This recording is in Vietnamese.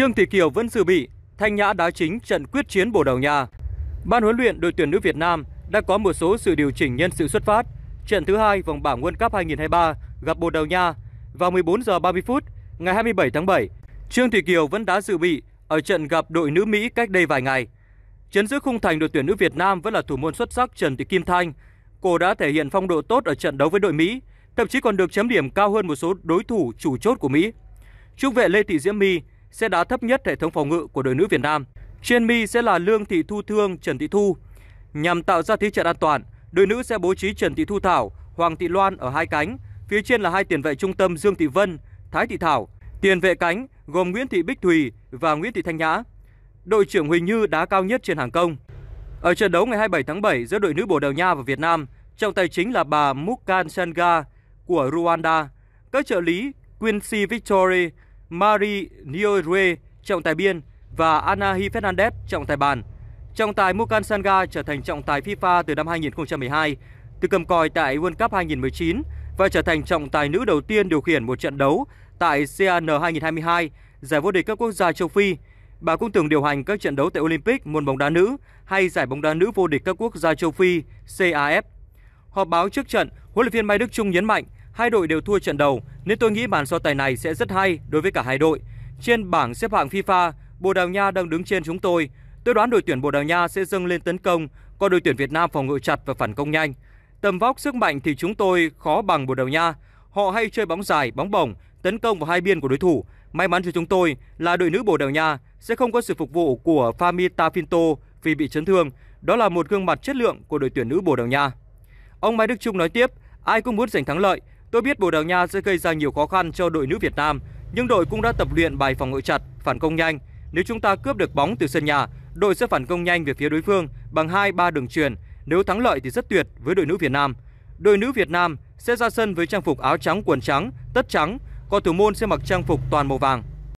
Trương Thị Kiều vẫn dự bị, Thanh Nhã đá chính trận quyết chiến Bồ Đào Nha. Ban huấn luyện đội tuyển nữ Việt Nam đã có một số sự điều chỉnh nhân sự xuất phát. Trận thứ hai vòng bảng World Cup 2023 gặp Bồ Đào Nha vào 14 giờ 30 phút ngày 27 tháng 7. Trương Thị Kiều vẫn đã dự bị ở trận gặp đội nữ Mỹ cách đây vài ngày. Chấn giữ khung thành đội tuyển nữ Việt Nam vẫn là thủ môn xuất sắc Trần Thị Kim Thanh. Cô đã thể hiện phong độ tốt ở trận đấu với đội Mỹ, thậm chí còn được chấm điểm cao hơn một số đối thủ chủ chốt của Mỹ. Trung vệ Lê Thị Diễm My sẽ đá thấp nhất hệ thống phòng ngự của đội nữ Việt Nam. Trên mi sẽ là Lương Thị Thu Thương, Trần Thị Thu. Nhằm tạo ra thế trận an toàn, đội nữ sẽ bố trí Trần Thị Thu Thảo, Hoàng Thị Loan ở hai cánh, phía trên là hai tiền vệ trung tâm Dương Thị Vân, Thái Thị Thảo, tiền vệ cánh gồm Nguyễn Thị Bích Thùy và Nguyễn Thị Thanh Nhã. Đội trưởng Huỳnh Như đá cao nhất trên hàng công. Ở trận đấu ngày 27 tháng 7 giữa đội nữ Bồ Đào Nha và Việt Nam, trọng tài chính là bà Mukan Sanga của Rwanda. Các trợ lý Quincy Victory Mari Nioire trọng tài biên và Anahi Fernandez trọng tài bàn. Trọng tài Mukan Sanga trở thành trọng tài FIFA từ năm 2012, từ cầm còi tại World Cup 2019 và trở thành trọng tài nữ đầu tiên điều khiển một trận đấu tại CAN 2022, giải vô địch các quốc gia châu Phi. Bà cũng từng điều hành các trận đấu tại Olympic môn bóng đá nữ hay giải bóng đá nữ vô địch các quốc gia châu Phi CAF. Họp báo trước trận, huấn luyện viên Mai Đức Trung nhấn mạnh Hai đội đều thua trận đầu nên tôi nghĩ màn so tài này sẽ rất hay đối với cả hai đội. Trên bảng xếp hạng FIFA, Bồ Đào Nha đang đứng trên chúng tôi. Tôi đoán đội tuyển Bồ Đào Nha sẽ dâng lên tấn công, còn đội tuyển Việt Nam phòng ngự chặt và phản công nhanh. Tầm vóc sức mạnh thì chúng tôi khó bằng Bồ Đào Nha. Họ hay chơi bóng dài, bóng bổng, tấn công vào hai biên của đối thủ. May mắn cho chúng tôi là đội nữ Bồ Đào Nha sẽ không có sự phục vụ của Famita Finto vì bị chấn thương. Đó là một gương mặt chất lượng của đội tuyển nữ Bồ Đào Nha. Ông Mai Đức Trung nói tiếp, ai cũng muốn giành thắng lợi, Tôi biết Bồ Đào Nha sẽ gây ra nhiều khó khăn cho đội nữ Việt Nam, nhưng đội cũng đã tập luyện bài phòng ngự chặt, phản công nhanh. Nếu chúng ta cướp được bóng từ sân nhà, đội sẽ phản công nhanh về phía đối phương bằng 2-3 đường truyền. Nếu thắng lợi thì rất tuyệt với đội nữ Việt Nam. Đội nữ Việt Nam sẽ ra sân với trang phục áo trắng, quần trắng, tất trắng, còn thủ môn sẽ mặc trang phục toàn màu vàng.